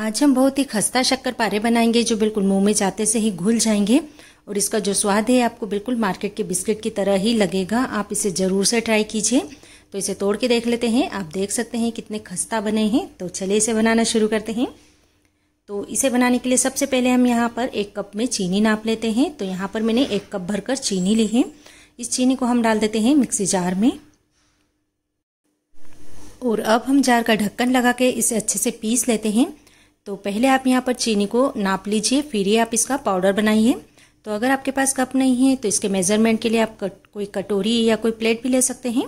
आज हम बहुत ही खस्ता शक्कर पारे बनाएंगे जो बिल्कुल मुंह में जाते से ही घुल जाएंगे और इसका जो स्वाद है आपको बिल्कुल मार्केट के बिस्किट की तरह ही लगेगा आप इसे ज़रूर से ट्राई कीजिए तो इसे तोड़ के देख लेते हैं आप देख सकते हैं कितने खस्ता बने हैं तो चलिए इसे बनाना शुरू करते हैं तो इसे बनाने के लिए सबसे पहले हम यहाँ पर एक कप में चीनी नाप लेते हैं तो यहाँ पर मैंने एक कप भरकर चीनी ली है इस चीनी को हम डाल देते हैं मिक्सी जार में और अब हम जार का ढक्कन लगा के इसे अच्छे से पीस लेते हैं तो पहले आप यहाँ पर चीनी को नाप लीजिए फिर ही आप इसका पाउडर बनाइए तो अगर आपके पास कप नहीं है तो इसके मेज़रमेंट के लिए आप कट, कोई कटोरी या कोई प्लेट भी ले सकते हैं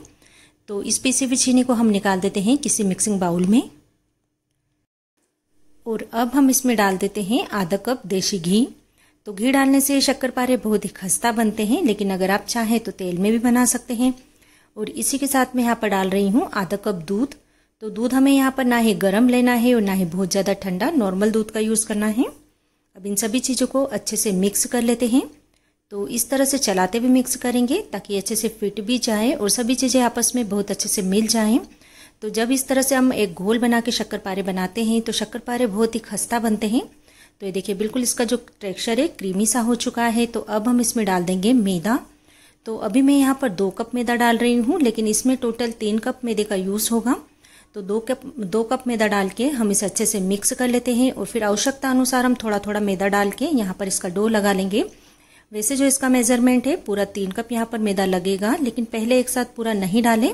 तो इस पीसी हुई चीनी को हम निकाल देते हैं किसी मिक्सिंग बाउल में और अब हम इसमें डाल देते हैं आधा कप देसी घी तो घी डालने से शक्कर पारे बहुत ही खस्ता बनते हैं लेकिन अगर आप चाहें तो तेल में भी बना सकते हैं और इसी के साथ मैं यहाँ पर डाल रही हूँ आधा कप दूध तो दूध हमें यहाँ पर ना ही गर्म लेना है और ना ही बहुत ज़्यादा ठंडा नॉर्मल दूध का यूज़ करना है अब इन सभी चीज़ों को अच्छे से मिक्स कर लेते हैं तो इस तरह से चलाते भी मिक्स करेंगे ताकि अच्छे से फिट भी जाए और सभी चीज़ें आपस में बहुत अच्छे से मिल जाएं तो जब इस तरह से हम एक घोल बना के शक्कर पारे बनाते हैं तो शक्कर पारे बहुत ही खस्ता बनते हैं तो ये देखिए बिल्कुल इसका जो टेक्सचर है क्रीमी सा हो चुका है तो अब हम इसमें डाल देंगे मैदा तो अभी मैं यहाँ पर दो कप मैदा डाल रही हूँ लेकिन इसमें टोटल तीन कप मैदे का यूज़ होगा तो दो कप दो कप मैदा डाल के हम इसे अच्छे से मिक्स कर लेते हैं और फिर आवश्यकता अनुसार हम थोड़ा थोड़ा मैदा डाल के यहाँ पर इसका डो लगा लेंगे वैसे जो इसका मेजरमेंट है पूरा तीन कप यहाँ पर मैदा लगेगा लेकिन पहले एक साथ पूरा नहीं डालें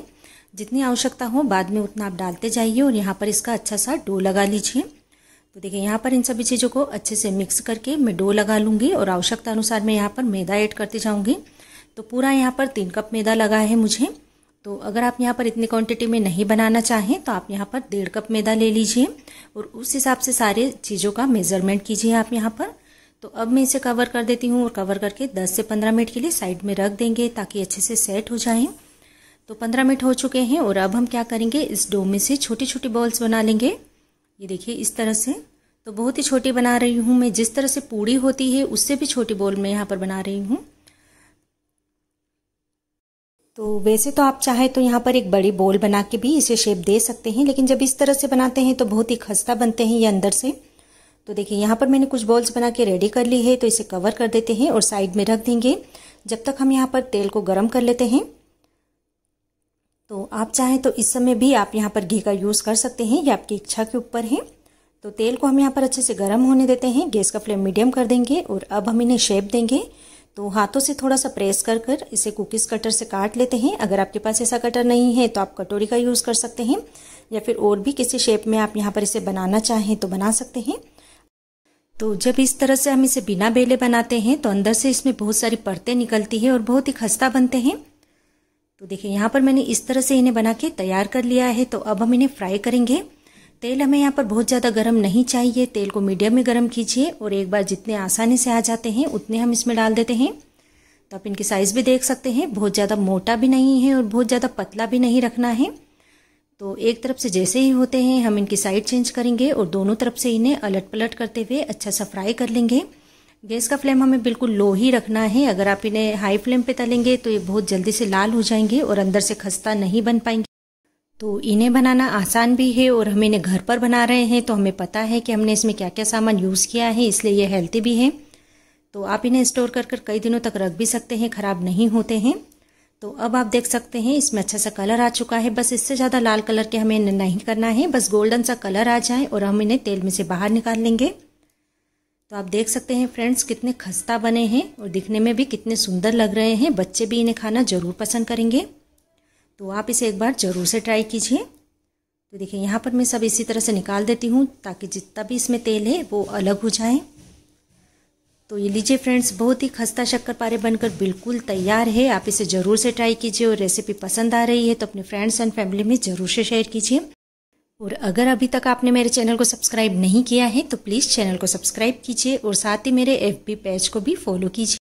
जितनी आवश्यकता हो बाद में उतना आप डालते जाइए और यहाँ पर इसका अच्छा सा डो लगा लीजिए तो देखिए यहाँ पर इन सभी चीज़ों को अच्छे से मिक्स करके मैं डो लगा लूँगी और आवश्यकता अनुसार मैं यहाँ पर मैदा ऐड करती जाऊँगी तो पूरा यहाँ पर तीन कप मैदा लगा है मुझे तो अगर आप यहाँ पर इतनी क्वांटिटी में नहीं बनाना चाहें तो आप यहाँ पर डेढ़ कप मैदा ले लीजिए और उस हिसाब से सारे चीज़ों का मेज़रमेंट कीजिए आप यहाँ पर तो अब मैं इसे कवर कर देती हूँ और कवर करके 10 से 15 मिनट के लिए साइड में रख देंगे ताकि अच्छे से सेट हो जाएं तो 15 मिनट हो चुके हैं और अब हम क्या करेंगे इस डो में से छोटी छोटी बॉल्स बना लेंगे ये देखिए इस तरह से तो बहुत ही छोटी बना रही हूँ मैं जिस तरह से पूड़ी होती है उससे भी छोटी बॉल मैं यहाँ पर बना रही हूँ तो वैसे तो आप चाहे तो यहाँ पर एक बड़ी बोल बना के भी इसे शेप दे सकते हैं लेकिन जब इस तरह से बनाते हैं तो बहुत ही खस्ता बनते हैं ये अंदर से तो देखिए यहाँ पर मैंने कुछ बॉल्स बना के रेडी कर ली है तो इसे कवर कर देते हैं और साइड में रख देंगे जब तक हम यहाँ पर तेल को गर्म कर लेते हैं तो आप चाहें तो इस समय भी आप यहाँ पर घी का यूज़ कर सकते हैं ये आपकी इच्छा के ऊपर है तो तेल को हम यहाँ पर अच्छे से गर्म होने देते हैं गैस का फ्लेम मीडियम कर देंगे और अब हम इन्हें शेप देंगे तो हाथों से थोड़ा सा प्रेस कर कर इसे कुकीज़ कटर से काट लेते हैं अगर आपके पास ऐसा कटर नहीं है तो आप कटोरी का यूज़ कर सकते हैं या फिर और भी किसी शेप में आप यहाँ पर इसे बनाना चाहें तो बना सकते हैं तो जब इस तरह से हम इसे बिना बेले बनाते हैं तो अंदर से इसमें बहुत सारी परतें निकलती है और बहुत ही खस्ता बनते हैं तो देखिए यहाँ पर मैंने इस तरह से इन्हें बना के तैयार कर लिया है तो अब हम इन्हें फ्राई करेंगे तेल हमें यहाँ पर बहुत ज़्यादा गर्म नहीं चाहिए तेल को मीडियम में गर्म कीजिए और एक बार जितने आसानी से आ जाते हैं उतने हम इसमें डाल देते हैं तो आप इनकी साइज़ भी देख सकते हैं बहुत ज़्यादा मोटा भी नहीं है और बहुत ज़्यादा पतला भी नहीं रखना है तो एक तरफ से जैसे ही होते हैं हम इनकी साइड चेंज करेंगे और दोनों तरफ से इन्हें अलट पलट करते हुए अच्छा सा फ्राई कर लेंगे गैस का फ्लेम हमें बिल्कुल लो ही रखना है अगर आप इन्हें हाई फ्लेम पे तलेंगे तो ये बहुत जल्दी से लाल हो जाएंगे और अंदर से खस्ता नहीं बन पाएंगे तो इन्हें बनाना आसान भी है और हम इन्हें घर पर बना रहे हैं तो हमें पता है कि हमने इसमें क्या क्या सामान यूज़ किया है इसलिए ये हेल्थी भी है तो आप इन्हें स्टोर कर कर कई दिनों तक रख भी सकते हैं ख़राब नहीं होते हैं तो अब आप देख सकते हैं इसमें अच्छा सा कलर आ चुका है बस इससे ज़्यादा लाल कलर के हमें नहीं करना है बस गोल्डन सा कलर आ जाए और हम इन्हें तेल में से बाहर निकाल लेंगे तो आप देख सकते हैं फ्रेंड्स कितने खस्ता बने हैं और दिखने में भी कितने सुंदर लग रहे हैं बच्चे भी इन्हें खाना ज़रूर पसंद करेंगे तो आप इसे एक बार ज़रूर से ट्राई कीजिए तो देखिए यहाँ पर मैं सब इसी तरह से निकाल देती हूँ ताकि जितना भी इसमें तेल है वो अलग हो जाए तो ये लीजिए फ्रेंड्स बहुत ही खस्ता शक्कर पारे बनकर बिल्कुल तैयार है आप इसे ज़रूर से ट्राई कीजिए और रेसिपी पसंद आ रही है तो अपने फ्रेंड्स एंड फैमिली में ज़रूर से शेयर कीजिए और अगर अभी तक आपने मेरे चैनल को सब्सक्राइब नहीं किया है तो प्लीज़ चैनल को सब्सक्राइब कीजिए और साथ ही मेरे एफ पेज को भी फॉलो कीजिए